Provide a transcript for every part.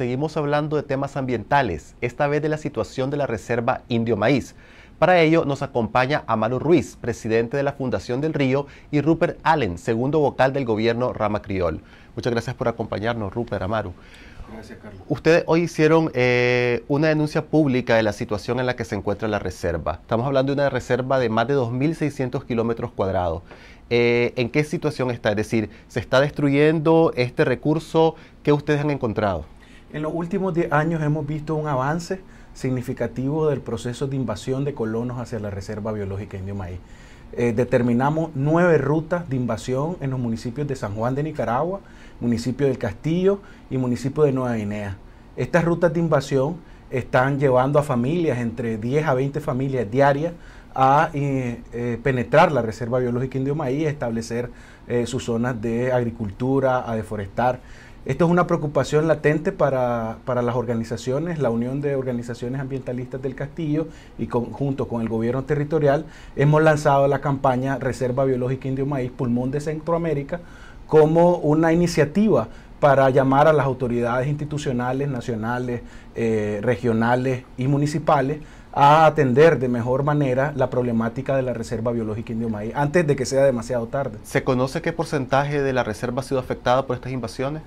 Seguimos hablando de temas ambientales, esta vez de la situación de la Reserva Indio Maíz. Para ello nos acompaña Amaru Ruiz, presidente de la Fundación del Río, y Rupert Allen, segundo vocal del gobierno Rama Criol. Muchas gracias por acompañarnos, Rupert Amaru. Gracias, Carlos. Ustedes hoy hicieron eh, una denuncia pública de la situación en la que se encuentra la reserva. Estamos hablando de una reserva de más de 2.600 kilómetros cuadrados. Eh, ¿En qué situación está? Es decir, ¿se está destruyendo este recurso? ¿Qué ustedes han encontrado? En los últimos 10 años hemos visto un avance significativo del proceso de invasión de colonos hacia la Reserva Biológica Indio Maíz. Eh, determinamos nueve rutas de invasión en los municipios de San Juan de Nicaragua, municipio del Castillo y municipio de Nueva Guinea. Estas rutas de invasión están llevando a familias, entre 10 a 20 familias diarias, a eh, eh, penetrar la Reserva Biológica Indio Maíz, establecer sus zonas de agricultura, a deforestar. Esto es una preocupación latente para, las organizaciones, la Unión de Organizaciones Ambientalistas del Castillo y junto con el gobierno territorial hemos lanzado la campaña Reserva Biológica Indio Maíz Pulmón de Centroamérica como una iniciativa para llamar a las autoridades institucionales, nacionales, eh, regionales y municipales a atender de mejor manera la problemática de la Reserva Biológica Indio Maíz antes de que sea demasiado tarde. ¿Se conoce qué porcentaje de la reserva ha sido afectada por estas invasiones?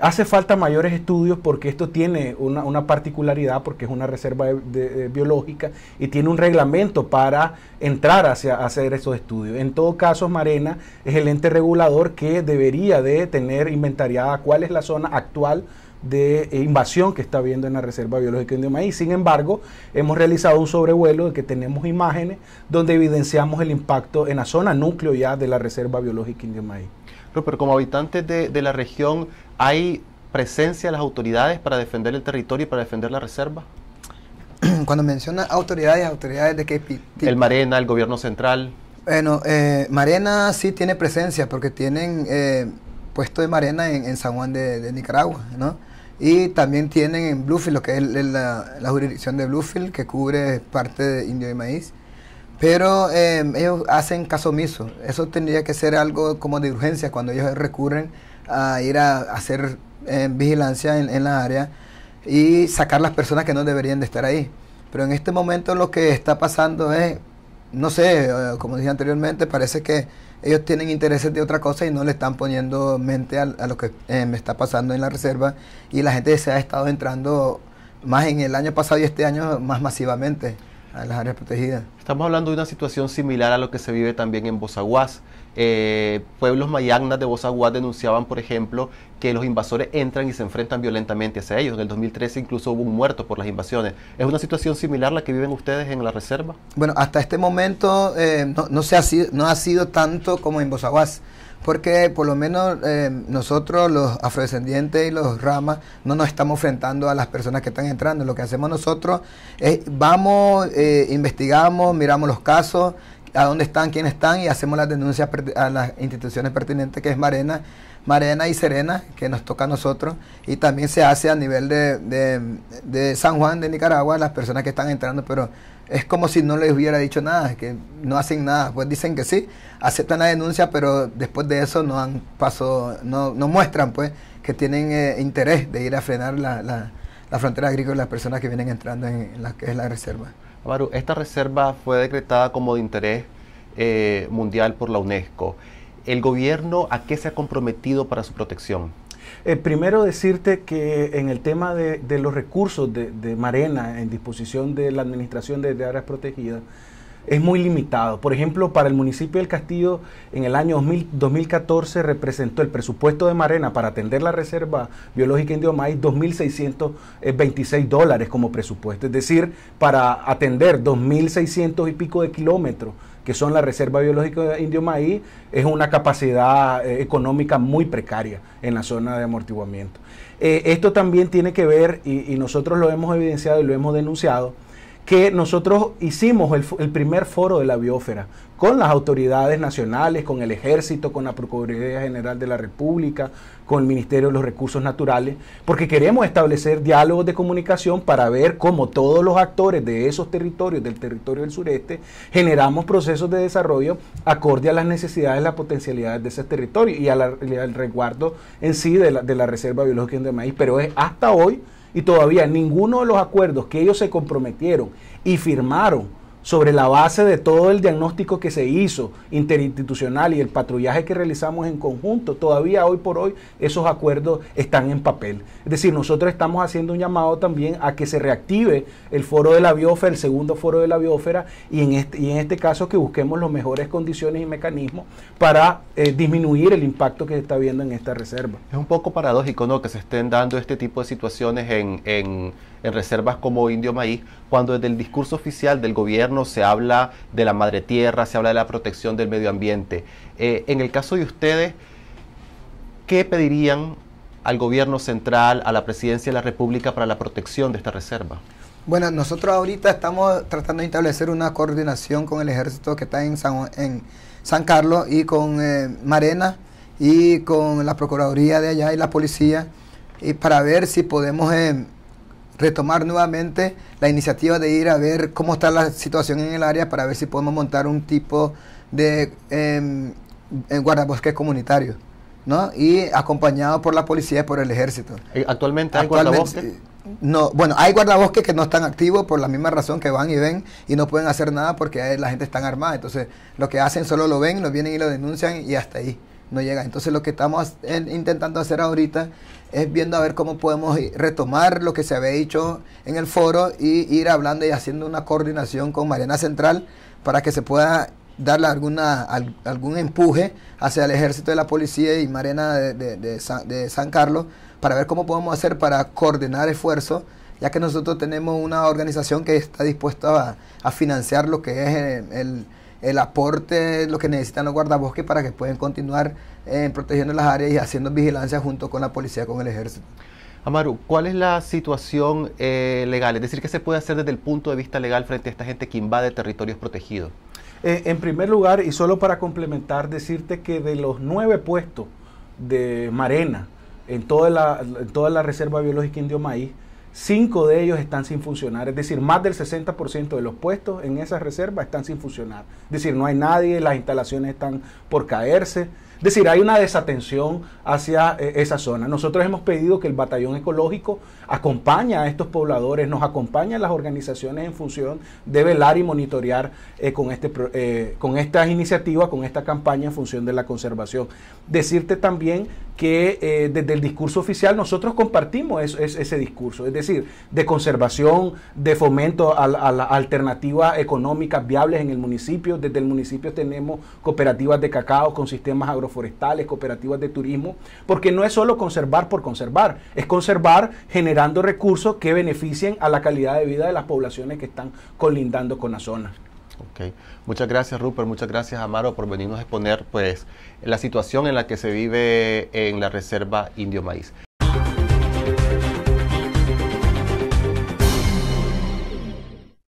Hace falta mayores estudios porque esto tiene una, particularidad, porque es una reserva biológica y tiene un reglamento para entrar hacia hacer esos estudios. En todo caso, Marena es el ente regulador que debería de tener inventariada cuál es la zona actual de invasión que está habiendo en la Reserva Biológica Indio Maíz. Sin embargo, hemos realizado un sobrevuelo de que tenemos imágenes donde evidenciamos el impacto en la zona núcleo ya de la Reserva Biológica Indio Maíz. Pero como habitantes de la región, ¿Hay presencia de las autoridades para defender el territorio y para defender la reserva? Cuando menciona autoridades, autoridades de qué tipo? El Marena, el gobierno central. Bueno, eh, Marena sí tiene presencia porque tienen eh, puesto de Marena en, San Juan de, Nicaragua, ¿no? Y también tienen en Bluefield, lo que es la, jurisdicción de Bluefield, que cubre parte de Indio y Maíz. Pero eh, ellos hacen caso omiso. Eso tendría que ser algo como de urgencia cuando ellos recurren a ir a hacer eh, vigilancia en, la área y sacar las personas que no deberían de estar ahí. Pero en este momento lo que está pasando es, no sé, eh, como dije anteriormente, parece que ellos tienen intereses de otra cosa y no le están poniendo mente a, lo que eh, me está pasando en la reserva y la gente se ha estado entrando más en el año pasado y este año más masivamente a las áreas protegidas. Estamos hablando de una situación similar a lo que se vive también en Bozaguas, eh, pueblos mayagnas de Bozaguá denunciaban, por ejemplo, que los invasores entran y se enfrentan violentamente hacia ellos. En el 2013 incluso hubo un muerto por las invasiones. ¿Es una situación similar la que viven ustedes en la reserva? Bueno, hasta este momento eh, no, se ha sido, no ha sido tanto como en Bozaguas porque por lo menos eh, nosotros los afrodescendientes y los ramas no nos estamos enfrentando a las personas que están entrando. Lo que hacemos nosotros es vamos, investigamos, miramos los casos, a dónde están, quiénes están y hacemos las denuncias a las instituciones pertinentes que es Marena, Marena y Serena, que nos toca a nosotros, y también se hace a nivel de, San Juan de Nicaragua, las personas que están entrando, pero es como si no les hubiera dicho nada, que no hacen nada, pues dicen que sí, aceptan la denuncia, pero después de eso no han paso, no, muestran pues que tienen eh, interés de ir a frenar la, frontera agrícola y las personas que vienen entrando en, en la que es la reserva esta reserva fue decretada como de interés eh, mundial por la UNESCO. ¿El gobierno a qué se ha comprometido para su protección? Eh, primero decirte que en el tema de, los recursos de, Marena en disposición de la Administración de Áreas Protegidas, es muy limitado. Por ejemplo, para el municipio del Castillo, en el año 2014 representó el presupuesto de Marena para atender la reserva biológica Indio Maíz 2.626 dólares como presupuesto, es decir, para atender 2.600 y pico de kilómetros que son la Reserva Biológica de Indio Maíz, es una capacidad eh, económica muy precaria en la zona de amortiguamiento. Eh, esto también tiene que ver, y nosotros lo hemos evidenciado y lo hemos denunciado, que nosotros hicimos el, primer foro de la biósfera con las autoridades nacionales, con el ejército, con la Procuraduría General de la República, con el Ministerio de los Recursos Naturales, porque queremos establecer diálogos de comunicación para ver cómo todos los actores de esos territorios, del territorio del sureste, generamos procesos de desarrollo acorde a las necesidades, las potencialidades de ese territorio y, al resguardo en sí de la, de la Reserva Biológica de Maíz. Pero es hasta hoy y todavía ninguno de los acuerdos que ellos se comprometieron y firmaron sobre la base de todo el diagnóstico que se hizo interinstitucional y el patrullaje que realizamos en conjunto, todavía hoy por hoy esos acuerdos están en papel. Es decir, nosotros estamos haciendo un llamado también a que se reactive el foro de la biófera, el segundo foro de la biósfera y en este, y en este caso que busquemos las mejores condiciones y mecanismos para eh, disminuir el impacto que se está viendo en esta reserva. Es un poco paradójico que se estén dando este tipo de situaciones en en reservas como Indio Maíz, cuando desde el discurso oficial del gobierno se habla de la madre tierra, se habla de la protección del medio ambiente. Eh, en el caso de ustedes, ¿qué pedirían al gobierno central, a la presidencia de la República para la protección de esta reserva? Bueno, nosotros ahorita estamos tratando de establecer una coordinación con el ejército que está en San, en San Carlos y con eh, Marena y con la Procuraduría de allá y la policía y para ver si podemos eh, retomar nuevamente la iniciativa de ir a ver cómo está la situación en el área para ver si podemos montar un tipo de em, eh, guardabosques comunitario. ¿no? Y acompañado por la policía y por el ejército. Eh, ¿Actualmente hay guardabosques? Eh, no, bueno, hay guardabosques que no están activos por la misma razón que van y ven y no pueden hacer nada porque la gente está armada. Entonces, lo que hacen solo lo ven, lo vienen y lo denuncian y hasta ahí no llega. Entonces, lo que estamos intentando hacer ahorita es viendo a ver cómo podemos retomar lo que se había dicho en el foro y ir hablando y haciendo una coordinación con Mariana Central para que se pueda darle alguna, algún empuje hacia el ejército de la policía y Mariana de, San, Carlos para ver cómo podemos hacer para coordinar esfuerzos ya que nosotros tenemos una organización que está dispuesta a, financiar lo que es el, el aporte, lo que necesitan los guardabosques para que puedan continuar eh, protegiendo las áreas y haciendo vigilancia junto con la policía, con el ejército. Amaru, ¿cuál es la situación eh, legal? Es decir, ¿qué se puede hacer desde el punto de vista legal frente a esta gente que invade territorios protegidos? Eh, en primer lugar, y solo para complementar, decirte que de los nueve puestos de Marena en toda la, en toda la Reserva Biológica Indio Maíz, Cinco de ellos están sin funcionar, es decir, más del 60% de los puestos en esas reservas están sin funcionar. Es decir, no hay nadie, las instalaciones están por caerse. Es decir, hay una desatención hacia eh, esa zona. Nosotros hemos pedido que el batallón ecológico acompañe a estos pobladores, nos acompañe a las organizaciones en función de velar y monitorear eh, con, este, eh, con estas iniciativas, con esta campaña en función de la conservación. Decirte también que eh, desde el discurso oficial nosotros compartimos ese discurso, es decir, de conservación, de fomento a, las la alternativa económicas viables en el municipio. Desde el municipio tenemos cooperativas de cacao con sistemas agroforestales, cooperativas de turismo, porque no es solo conservar por conservar, es conservar generando recursos que beneficien a la calidad de vida de las poblaciones que están colindando con la zona. Muchas gracias Rupert, muchas gracias Amaro por venirnos a exponer pues, la situación en la que se vive en la Reserva Indio Maíz.